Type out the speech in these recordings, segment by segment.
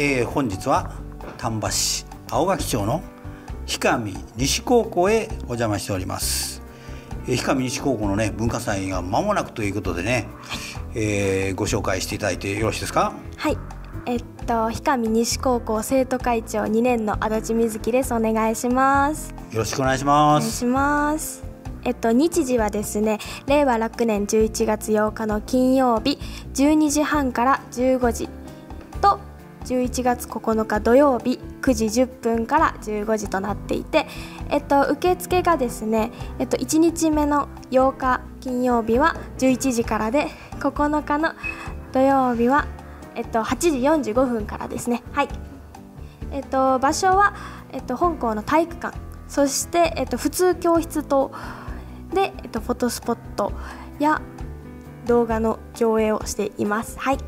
えー、本日は丹波市青垣町の氷上西高校へお邪魔しております、えー、氷上西高校のね文化祭が間もなくということでね、えー、ご紹介していただいてよろしいですかはいえっと氷上西高校生徒会長2年の足立瑞希ですお願いしますよろしくお願いしますお願いしますえっと、日時はですね令和6年11月8日の金曜日12時半から15時11月9日土曜日9時10分から15時となっていて、えっと、受付がですね、えっと、1日目の8日金曜日は11時からで9日の土曜日は、えっと、8時45分からですね。はいえっと、場所は、えっと、本校の体育館そして、えっと、普通教室とで、えっと、フォトスポットや動画の上映をしています。はい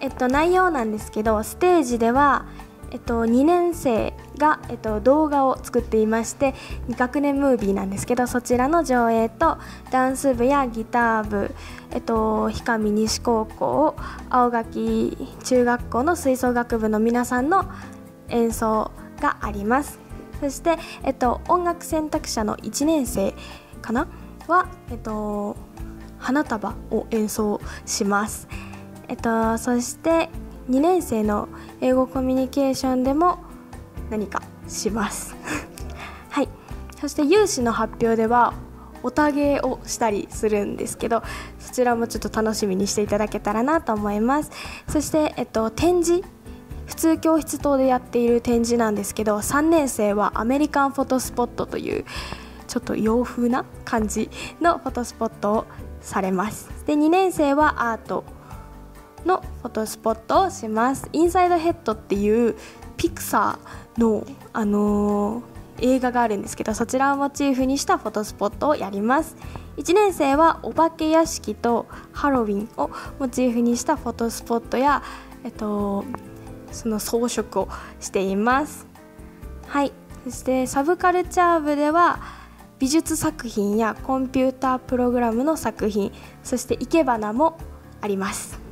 えっと、内容なんですけどステージでは、えっと、2年生が、えっと、動画を作っていまして2学年ムービーなんですけどそちらの上映とダンス部やギター部、えっと、氷上西高校青垣中学校の吹奏楽部の皆さんの演奏があります。そして、えっと、音楽選択者の1年生かなは、えっと、花束を演奏します。えっと、そして2年生の英語コミュニケーションでも何かします はいそして有志の発表ではおたげをしたりするんですけどそちらもちょっと楽しみにしていただけたらなと思いますそして、えっと、展示普通教室棟でやっている展示なんですけど3年生はアメリカンフォトスポットというちょっと洋風な感じのフォトスポットをされますで2年生はアートのフォトスポットをしますインサイドヘッドっていうピクサーの、あのー、映画があるんですけどそちらをモチーフにしたフォトスポットをやります1年生はお化け屋敷とハロウィンをモチーフにしたフォトスポットや、えっと、その装飾をしていますはいそしてサブカルチャー部では美術作品やコンピュータープログラムの作品そして生け花もあります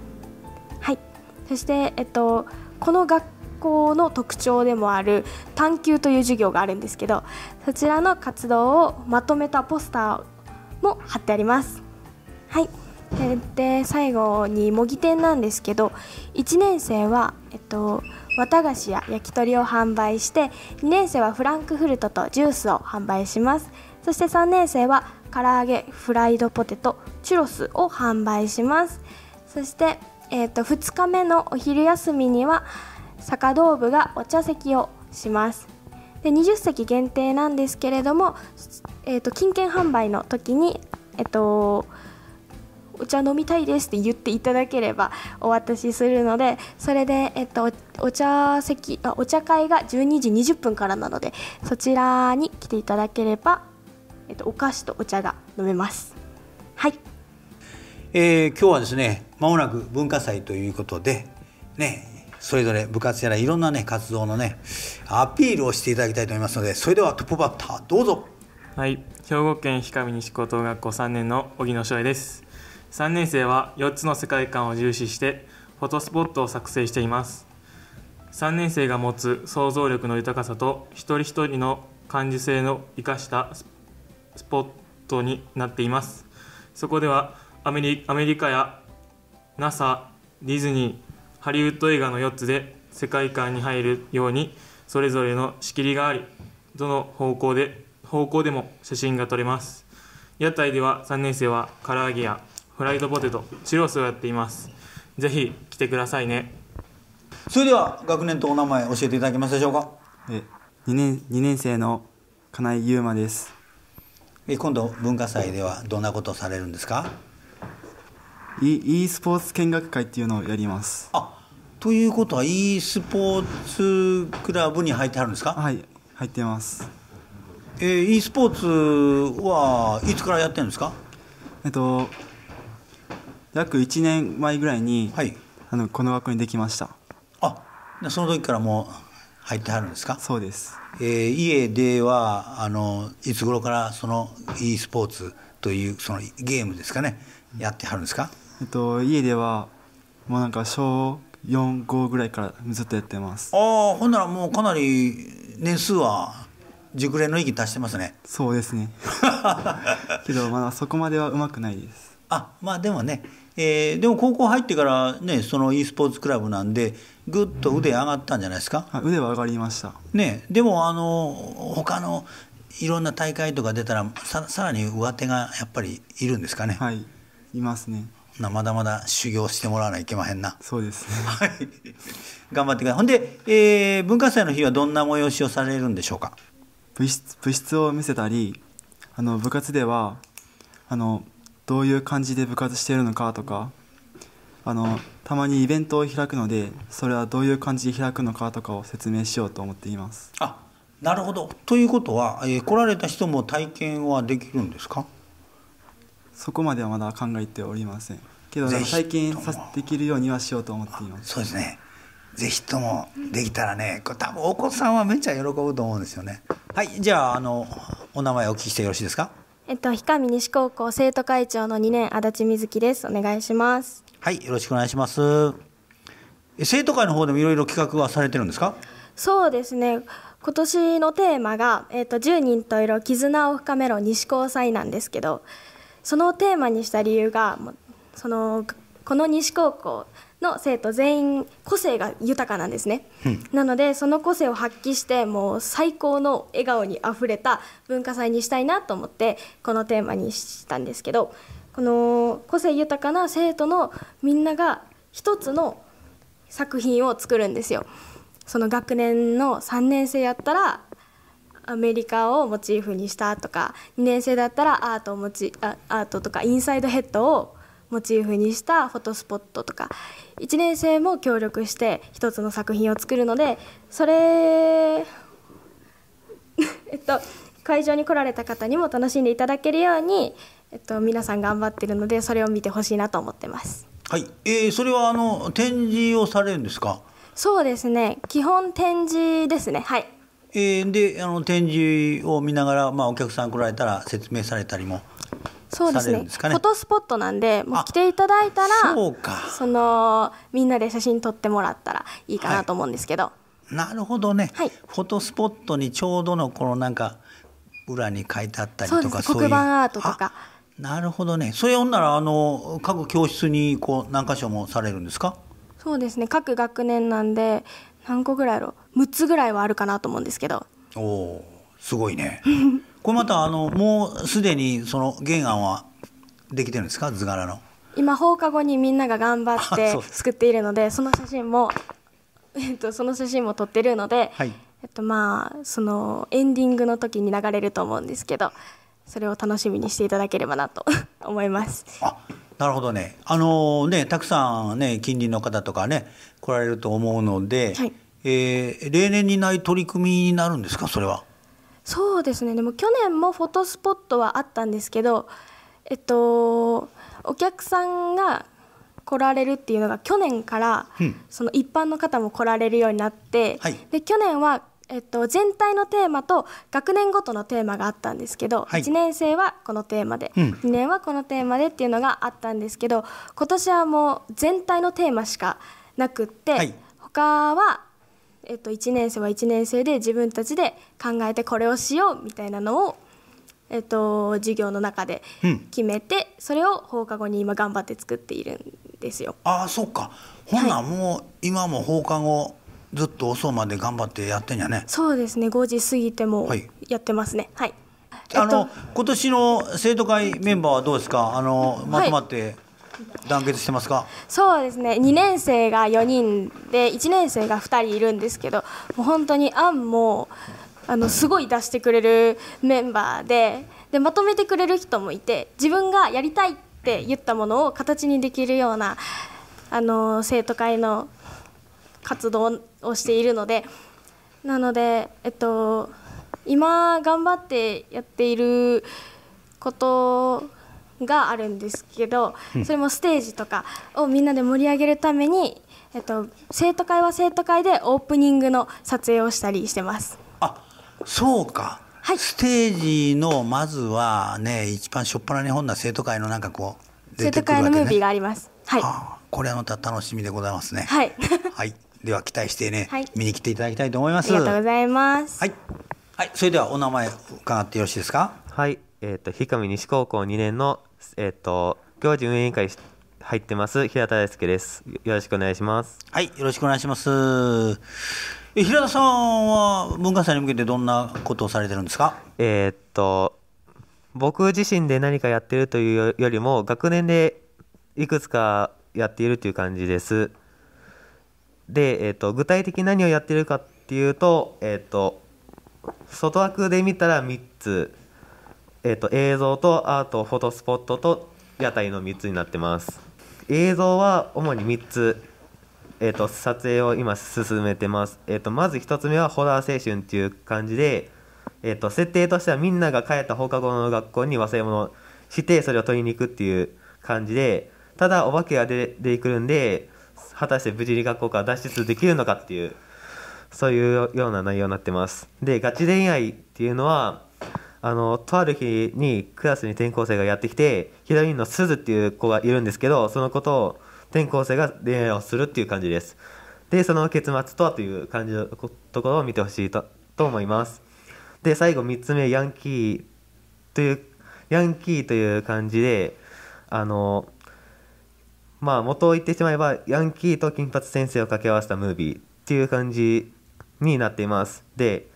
そして、えっと、この学校の特徴でもある探究という授業があるんですけどそちらの活動をまとめたポスターも貼ってあります。はいで最後に模擬店なんですけど1年生は、えっと、綿菓子や焼き鳥を販売して2年生はフランクフルトとジュースを販売しますそして3年生は唐揚げフライドポテトチュロスを販売しますそしてえーと、2日目のお昼休みには坂道部がお茶席をしますで20席限定なんですけれども、えーと、金券販売の時に、えーとお茶飲みたいですって言っていただければお渡しするのでそれで、えー、とお茶席あお茶会が12時20分からなのでそちらに来ていただければ、えー、とお菓子とお茶が飲めます。はいえー、今日はですねまもなく文化祭ということでねそれぞれ部活やらいろんなね活動のねアピールをしていただきたいと思いますのでそれではトップバッターどうぞはい兵庫県氷上西高等学校3年の荻野翔です3年生は4つの世界観を重視してフォトスポットを作成しています3年生が持つ想像力の豊かさと一人一人の感受性の生かしたスポットになっていますそこではアメリアメリカや NASA ディズニーハリウッド映画の4つで世界観に入るようにそれぞれの仕切りがありどの方向で方向でも写真が撮れます屋台では3年生は唐揚げやフライドポテトチュロスをやっていますぜひ来てくださいねそれでは学年とお名前教えていただけますでしょうかえ2年 ,2 年生の金井優馬ですえ今度文化祭ではどんなことをされるんですか e, e スポーツ見学会っていうのをやりますあということは e スポーツクラブに入ってはるんですかはい入ってますえー、e スポーツはいつからやってるんですかえっと約1年前ぐらいに、はい、あのこの学校にできましたあその時からもう入ってはるんですかそうです、えー、家ではあのいつ頃からその e スポーツというそのゲームですかねやってはるんですかえっと、家ではもうなんか小45ぐらいからずっとやってますああほんならもうかなり年数は熟練の域達してますねそうですね けどまだそこまではうまくないですあまあでもね、えー、でも高校入ってからねその e スポーツクラブなんでぐっと腕上がったんじゃないですか、うん、腕は上がりましたねでもあの他のいろんな大会とか出たらさらに上手がやっぱりいるんですかねはいいますねまだまだ修行してもらわないといけまへんなそうですねはい 頑張ってくださいほんで、えー、文化祭の日はどんな催しをされるんでしょうか部室物質を見せたりあの部活ではあのどういう感じで部活してるのかとかあのたまにイベントを開くのでそれはどういう感じで開くのかとかを説明しようと思っていますあなるほどということは、えー、来られた人も体験はできるんですかそこまではまだ考えておりませんけど最近できるようにはしようと思っていますそうですねぜひともできたらねこれ多分お子さんはめっちゃ喜ぶと思うんですよねはいじゃああのお名前お聞きしてよろしいですかえっと氷上西高校生徒会長の2年足立瑞希ですお願いしますはいよろしくお願いします生徒会の方でもいろいろ企画はされてるんですかそうですね今年のテーマが、えっと、と10人といろ絆を深めろ西高祭なんですけどそのテーマにした理由がそのこの西高校の生徒全員個性が豊かなんですね、うん、なのでその個性を発揮してもう最高の笑顔にあふれた文化祭にしたいなと思ってこのテーマにしたんですけどこの個性豊かな生徒のみんなが一つの作品を作るんですよ。その学年の3年生やったらアメリカをモチーフにしたとか2年生だったらアートをモチアートとかインサイドヘッドをモチーフにしたフォトスポットとか1年生も協力して1つの作品を作るのでそれ えっと会場に来られた方にも楽しんでいただけるように、えっと、皆さん頑張ってるのでそれを見てほしいなと思ってます。はい、えー、それはあの展示をされるんですか。そうですね。基本展示ですね。はい。えー、であの展示を見ながら、まあ、お客さん来られたら説明されたりもそうですね、ね、フォトスポットなんでもう来ていただいたらそのみんなで写真撮ってもらったらいいかなと思うんですけど、はい、なるほどね、はい、フォトスポットにちょうどのこのなんか裏に書いてあったりとか黒板アートとかなるほどねそれほんならあの各教室にこう何箇所もされるんですかそうですね各学年なんで何個ぐらいやろ6つぐらいはあるかなと思うんですけどおおすごいね これまたあのもうすでにその原案はできてるんですか図柄の今放課後にみんなが頑張って 作っているのでその写真も、えっと、その写真も撮ってるので、はい、えっとまあそのエンディングの時に流れると思うんですけどそれを楽しみにしていただければなと 思います。あなるほどね。あのね、たくさんね、近隣の方とかね、来られると思うので、はい、えー、例年にない取り組みになるんですか、それは。そうですね。でも去年もフォトスポットはあったんですけど、えっとお客さんが来られるっていうのが去年から、うん、その一般の方も来られるようになって、はい、で去年はえっと、全体のテーマと学年ごとのテーマがあったんですけど、はい、1年生はこのテーマで、うん、2年はこのテーマでっていうのがあったんですけど今年はもう全体のテーマしかなくって、はい、他は、えっと、1年生は1年生で自分たちで考えてこれをしようみたいなのを、えっと、授業の中で決めて、うん、それを放課後に今頑張って作っているんですよ。あそっかほんなもう、はい、今も放課後ずっと遅まで頑張ってやってんやねそうですね5時過ぎてもやってますねはい、あの、えっと、今年の生徒会メンバーはどうですかあのまとまって、団結してますかそうですね2年生が4人で1年生が2人いるんですけどもう本当にアンもあのすごい出してくれるメンバーででまとめてくれる人もいて自分がやりたいって言ったものを形にできるようなあの生徒会の活動をしているのでなので、えっと、今頑張ってやっていることがあるんですけどそれもステージとかをみんなで盛り上げるために、えっと、生徒会は生徒会でオープニングの撮影をしたりしてます。あそうかはい、ステージのまずはね一番初っ端に本な生徒会のなんかこう、ね、生徒会のムービーがあります。はい。あ、これはまた楽しみでございますね。はい。はい。では期待してね、はい、見に来ていただきたいと思います。ありがとうございます。はい、はい、それではお名前伺ってよろしいですか。はい、えっ、ー、と氷上西高校2年のえっ、ー、と行事運営委員会入ってます平田大輔です。よろしくお願いします。はい、よろしくお願いします。平田さんは文化祭に向けてどんなことをされてるんですか。えっと僕自身で何かやってるというよりも学年でいくつかやっているという感じです。で、えーと、具体的に何をやってるかっていうと,、えーと、外枠で見たら3つ、えーと、と映像とアートフォトスポットと屋台の3つになってます映像は主に3つ、えー、と撮影を今進めてます、えー、とまず1つ目はホラー青春っていう感じで、えー、と設定としてはみんなが帰った放課後の学校に忘れ物してそれを取りに行くっていう感じでただお化けが出てくるんで果たして無事に学校から脱出できるのかっていうそういうような内容になってますでガチ恋愛っていうのはあのとある日にクラスに転校生がやってきてヒロインのすずっていう子がいるんですけどそのことを転校生が恋愛をするっていう感じですでその結末とはという感じのところを見てほしいとと思いますで最後3つ目ヤンキーというヤンキーという感じであのまあ元を言ってしまえばヤンキーと金髪先生を掛け合わせたムービーっていう感じになっていますで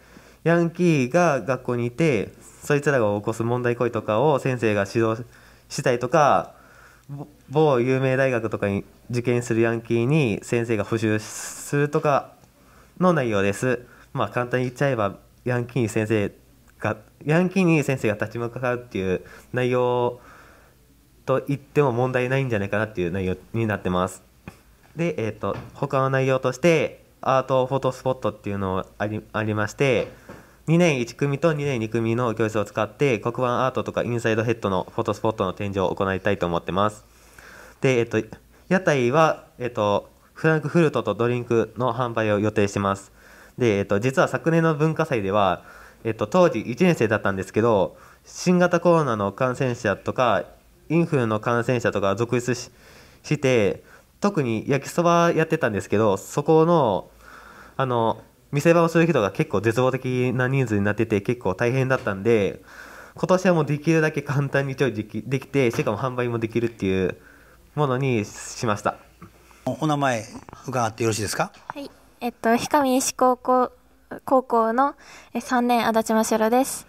ヤンキーが学校にいてそいつらが起こす問題行為とかを先生が指導したりとか某有名大学とかに受験するヤンキーに先生が補習するとかの内容ですまあ簡単に言っちゃえばヤンキーに先生がヤンキーに先生が立ち向かうっていう内容と言っても問題ないんじゃないかなっていう内容になってます。で、えっ、ー、と、他の内容として、アートフォトスポットっていうのありありまして、2年1組と2年2組の教室を使って黒板アートとかインサイドヘッドのフォトスポットの展示を行いたいと思ってます。で、えっ、ー、と、屋台は、えっ、ー、と、フランクフルトとドリンクの販売を予定してます。で、えっ、と、実は昨年の文化祭では、えっ、と、当時1年生だったんですけど、新型コロナの感染者とかインフルの感染者とか続出しして特に焼きそばやってたんですけどそこのあの見せ場をする人が結構絶望的な人数になってて結構大変だったんで今年はもうできるだけ簡単に調理できできてしかも販売もできるっていうものにしましたお名前伺ってよろしいですかはいえっと氷上石高校高校の3年足立真城です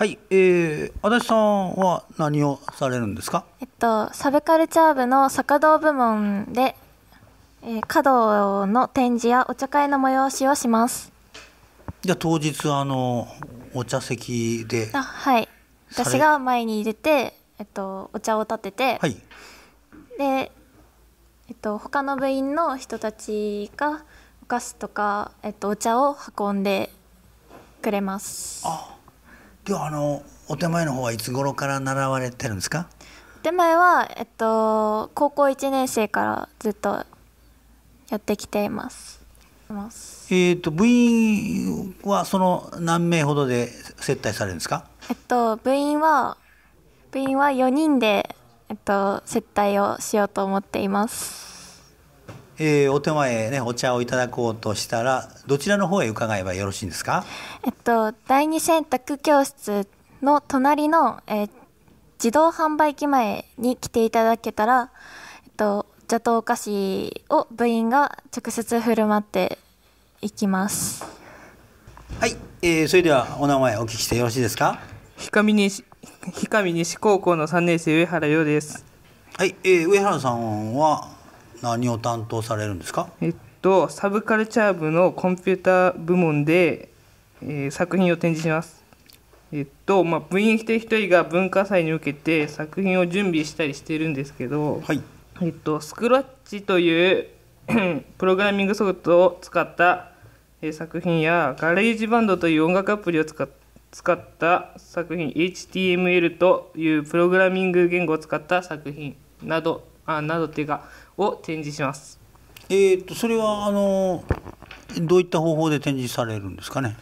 はい、えー、足立さんは何をされるんですか。えっと、サブカルチャー部の坂道部門で、えー、華道の展示やお茶会の催しをします。じゃあ当日あのお茶席で。あ、はい。私が前に出て、えっとお茶を立てて、はい、で、えっと他の部員の人たちがお菓子とかえっとお茶を運んでくれます。あ。今日あのお手前の方はいつ頃から習われてるんですか手前は、えっと、高校1年生からずっとやってきています。えっ、ー、と部員はその何名ほどで接待されるんですかえっと部員は部員は4人で、えっと、接待をしようと思っています。えー、お手前ねお茶をいただこうとしたらどちらの方へ伺えばよろしいんですかえっと第二選択教室の隣の、えー、自動販売機前に来ていただけたら、えっと、茶とお菓子を部員が直接振る舞っていきますはい、えー、それではお名前お聞きしてよろしいですか氷上西氷上西高校の三年生上原洋ですはい、えー、上原さんは何を担当されるんですか、えっと、サブカルチャー部のコンピューター部門で、えー、作品を展示します。えっとまあ、部員一人一人が文化祭に受けて作品を準備したりしてるんですけど、はいえっと、スクラッチという プログラミングソフトを使った、えー、作品やガレージバンドという音楽アプリを使っ使った作品 HTML というプログラミング言語を使った作品などあなどっていうかを展示します。えっとそれはあのどういった方法で展示されるんですかね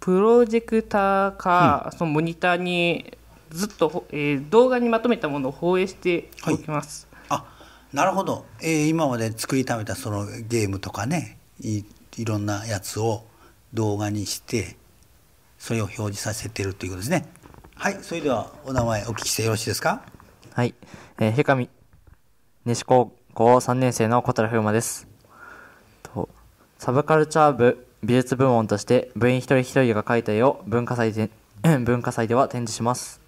プロジェクターか、うん、そのモニターにずっと、えー、動画にまとめたものを放映しておきます。はい、あなるほど、えー、今まで作りためたそのゲームとかねいいろんなやつを動画にしてそれを表示させてるということですね。はい、それではお名前お聞きしてよろしいですか。はい、えへかみ、ねしこ高3年生の小寺風磨です。と。サブカルチャー部美術部門として部員一人一人が描いた絵を文化祭で 文化祭では展示します。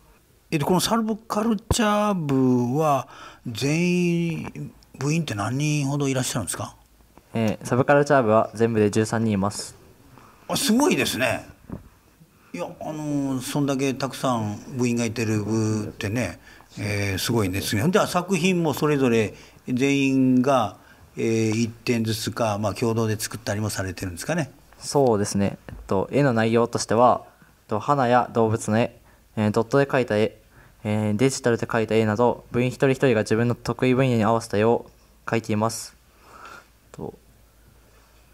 えっと、このサブカルチャー部は全員部員って何人ほどいらっしゃるんですか、えー、サブカルチャー部は全部で13人いますあすごいですねいやあのー、そんだけたくさん部員がいてる部ってね、えー、すごいんですねでは作品もそれぞれ全員が、えー、1点ずつか、まあ、共同で作ったりもされてるんですかねそうですね、えっと、絵の内容としては、えっと、花や動物の絵、えー、ドットで描いた絵、えー、デジタルで描いた絵など部員一人一人が自分の得意分野に合わせた絵を描いていますと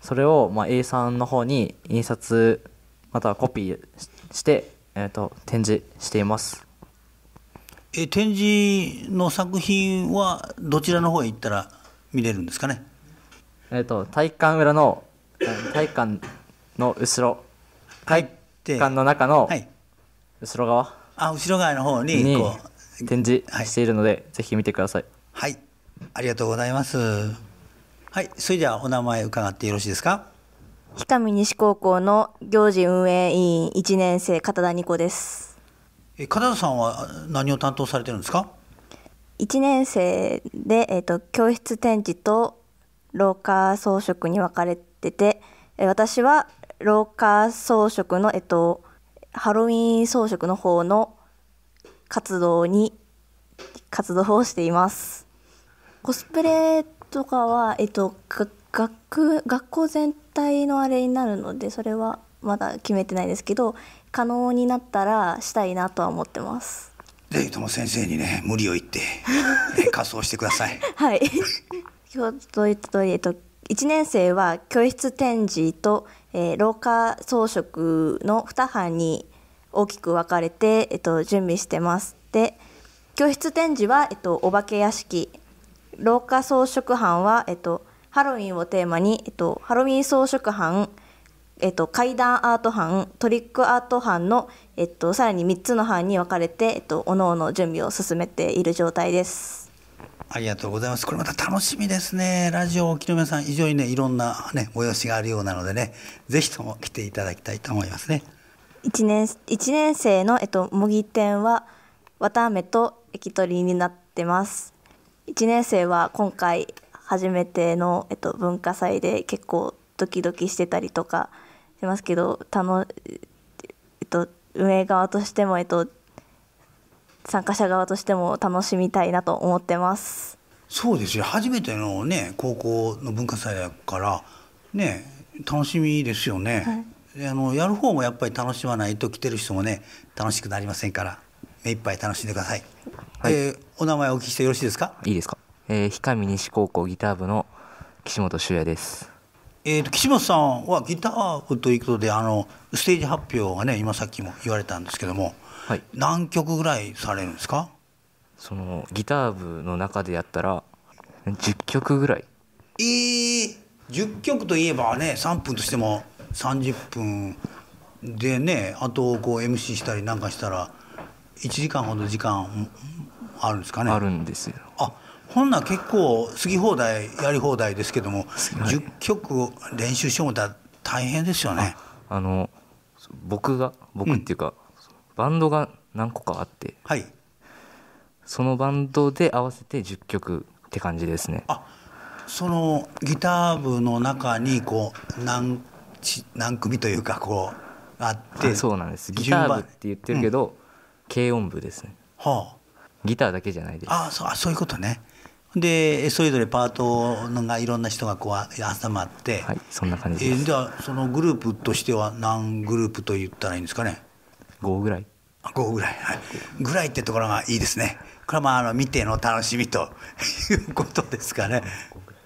それを、まあ、A さんの方に印刷またはコピーして、えーと展示していますえ展示の作品はどちらの方へ行ったら見れるんですかねえっ、と体育館裏の 体育館の後ろ体育館の中の後ろ側、はい、あ後ろ側の方にこう展示しているので、はい、ぜひ見てくださいはいありがとうございますはいそれではお名前伺ってよろしいですか氷上西高校の行事運営委員1年生片田二子ですえ金田さんは何を担当されてるんですか1年生で、えーと、教室展示と廊下装飾に分かれてて、え私は廊下装飾の、えーと、ハロウィン装飾の方の活動に活動をしています。コスプレとかは、えっ、ー、と、学学校全体のあれになるのでそれはまだ決めてないですけど、可能になったらしたいなとは思ってますぜひとも先生にね無理を言って、ね、仮装してくださいはい今日とえっと、えっと、1年生は教室展示と、えー、廊下装飾の2班に大きく分かれて、えっと、準備してますで教室展示は、えっと、お化け屋敷廊下装飾班は、えっと、ハロウィンをテーマに、えっと、ハロウィン装飾班えっと、階段アート班トリックアート班の、えっと、さらに3つの班に分かれて、えっと、おのおの準備を進めている状態です。ありがとうございます。これまた楽しみですね。ラジオをおきさん、非常にね、いろんなね、催しがあるようなのでね、ぜひとも来ていただきたいと思いますね。1年 ,1 年生の、えっと、模擬店は、綿あめと液取りになってます。1年生は今回初めての、えっと、文化祭で結構ドキドキしてたりとかてますけど、たの、えっと、運営側としても、えっと、参加者側としても楽しみたいなと思ってます。そうですよ初めてのね高校の文化祭だからね楽しみですよね、はい、あのやる方もやっぱり楽しまないと来てる人もね楽しくなりませんから目いっぱい楽しんでください、はい、えー、お名前お聞きしてよろしいですかいいですか、えー、氷上西高校ギター部の岸本修也ですえーと、岸本さんはギター部ということであのステージ発表がね今さっきも言われたんですけども、はい、何曲ぐらいされるんですかそのギター部の中でやったら10曲ぐらいえー、10曲といえばね3分としても30分でねあとこう MC したりなんかしたら1時間ほど時間あるんですかねあるんですよほんな結構好き放題やり放題ですけども、はい、10曲練習してもたら大変ですよねあの僕が僕っていうか、うん、バンドが何個かあって、はい、そのバンドで合わせて10曲って感じですねあそのギター部の中にこう何何組というかこうあってそうなんですギター部って言ってるけど、うん、軽音部ですねはあギターだけじゃないですああそういうことねでそれぞれパートがいろんな人がこう挟まって、はい、そんな感じです、えー、じゃそのグループとしては何グループと言ったらいいんですかね5ぐらい5ぐらい、はい、ぐらいってところがいいですねこれはまああの見ての楽しみということですかね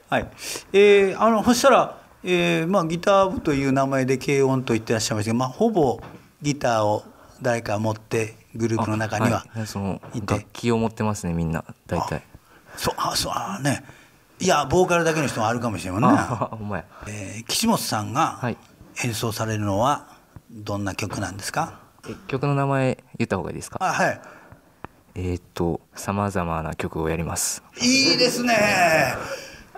はいえー、あのそしたら、えーまあ、ギター部という名前で軽音と言ってらっしゃいましたが、まあ、ほぼギターを誰か持ってグループの中には、はい、その楽器を持ってますねみんな大体そうあそうねいやボーカルだけの人もあるかもしれないねほんまや、えー、岸本さんが演奏されるのはどんな曲なんですか、はい、曲の名前言った方がいいですかあはいえー、っとさまざまな曲をやりますいいですね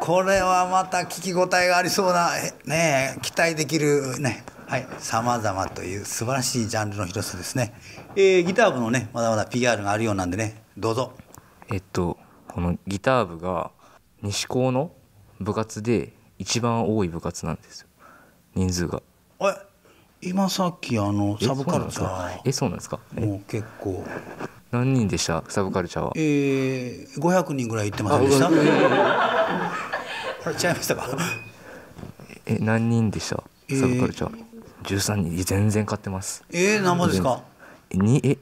これはまた聞き応えがありそうなね期待できるねはい、ざま」という素晴らしいジャンルの広さですね。えー、ギター部のね、まだまだ PR があるようなんでね、どうぞ。えっと、このギター部が西高の部活で一番多い部活なんですよ人数がえ今さっきあのサブカルチャーえそうなんですかもう結構何人でしたサブカルチャーはえー、500人ぐらい行ってませんでした違いましたかえ何人でしたサブカルチャー、えー、13人全然買ってますえー、何もですかにえ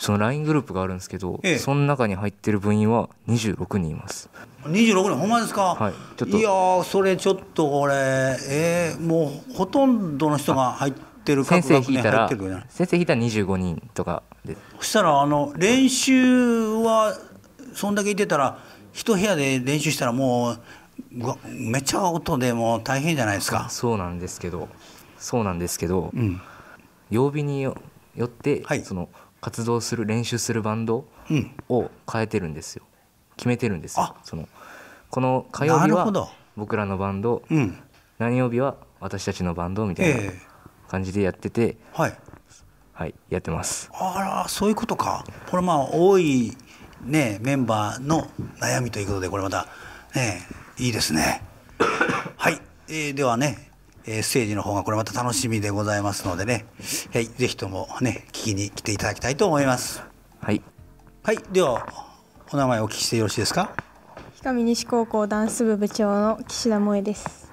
その LINE グループがあるんですけど、ええ、その中に入ってる部員は26人います26人ほんまですか、はい、いやそれちょっとこれえー、もうほとんどの人が入ってる先生引いたら先生引いたら25人とかでそしたらあの練習はそんだけいてたら一部屋で練習したらもうめっちゃ音でもう大変じゃないですかそうなんですけどそうなんですけど、うん、曜日によって、はい、その「活動する練習するバンドを変えてるんですよ、決めてるんですよそのこの火曜日は僕らのバンド、うん、何曜日は私たちのバンドみたいな感じでやってて、えー、はい、はい、やってますあらそういうことかこれまあ多いねメンバーの悩みということでこれまたねいいですねはい、えー、ではねえー、ステージの方がこれまた楽しみでございますのでね、はい、ぜひともね聞きに来ていただきたいと思いますはい、はい、ではお名前お聞きしてよろしいですか氷上西高校ダンス部部長の岸田萌です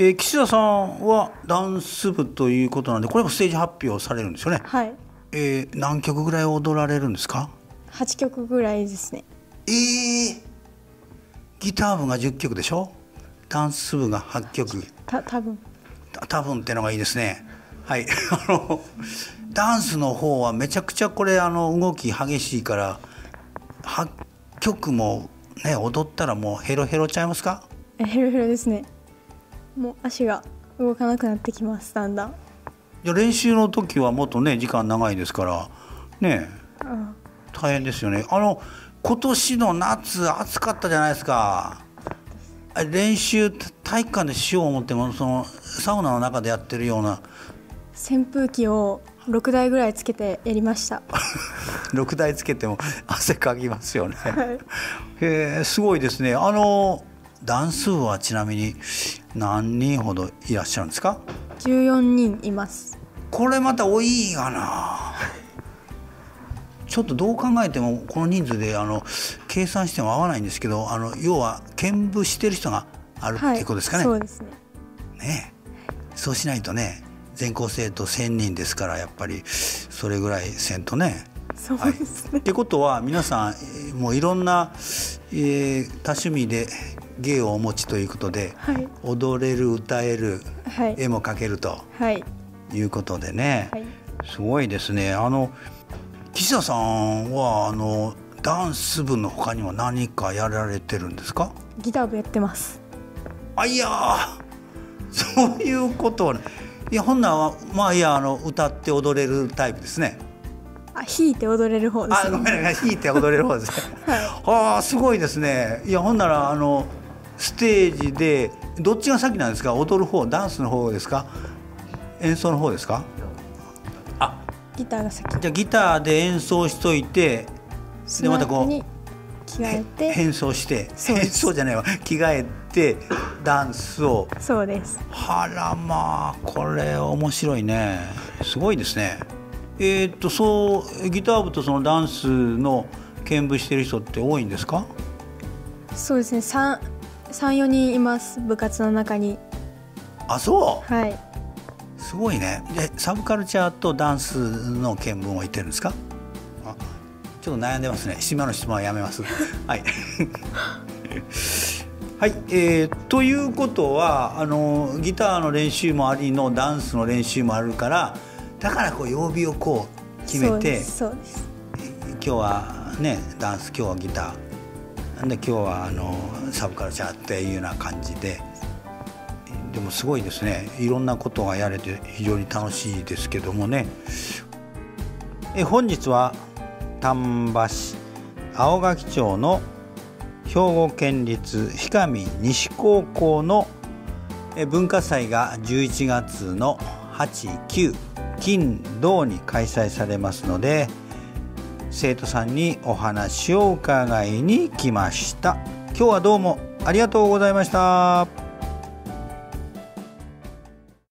えー、岸田さんはダンス部ということなんでこれもステージ発表されるんですよねはい、えー、何曲ぐらい踊られるんですか8曲ぐらいですねえー、ギター部が10曲でしょダンス部が八曲た多分多分ってのがいいですねはい あのダンスの方はめちゃくちゃこれあの動き激しいから八曲もね踊ったらもうヘロヘロちゃいますかえ、ヘロヘロですねもう足が動かなくなってきますだんだんいや練習の時はもっとね時間長いですからね大変ですよねあの今年の夏暑かったじゃないですか練習体育館でしよう思ってもそのサウナの中でやってるような扇風機を6台ぐらいつけてやりました6 台つけても汗かきますよね、はい、えすごいですねあの段数はちなみに何人ほどいらっしゃるんですか14人いますこれまた多いがなちょっとどう考えてもこの人数であの計算しても合わないんですけどあの要は見舞してる人があるっていうことですかね。はい、そうですねねそうしないとね全校生徒1,000人ですからやっぱりそれぐらいせんとね。そうですね、はい、ってことは皆さんもういろんな、えー、多趣味で芸をお持ちということで、はい、踊れる歌える、はい、絵も描けると、はい、いうことでね、はい、すごいですね。あの岸田さんはあのダンス部の他には何かやられてるんですかギター部やってますあいや そういうことは、ね、いやほんならまあいやあの歌って踊れるタイプですねあ弾いて踊れる方ですねあごめんなさい弾いて踊れる方ですね、はい、あすごいですねいやほんならあのステージでどっちが先なんですか踊る方ダンスの方ですか演奏の方ですかギターが先じゃギターで演奏しといてでまたこう着替えて変装して変装じゃないわ着替えてダンスをそうですあらまあこれ面白いねすごいですねえー、っとそうギター部とそのダンスの見舞してる人って多いんですかそうですね34人います部活の中にあそうはいすごいねでサブカルチャーとダンスの見聞を言ってるんですかちょっと悩んでますね島の質問はやめます はい はい、えー、ということはあのギターの練習もありのダンスの練習もあるからだからこう曜日をこう決めて今日はねダンス今日はギターで今日はあのサブカルチャーっていうような感じででもすごいですねいろんなことがやれて非常に楽しいですけどもねえ本日は丹波市青垣町の兵庫県立氷上西高校の文化祭が11月の89金土に開催されますので生徒さんにお話を伺いに来ました今日はどうもありがとうございました。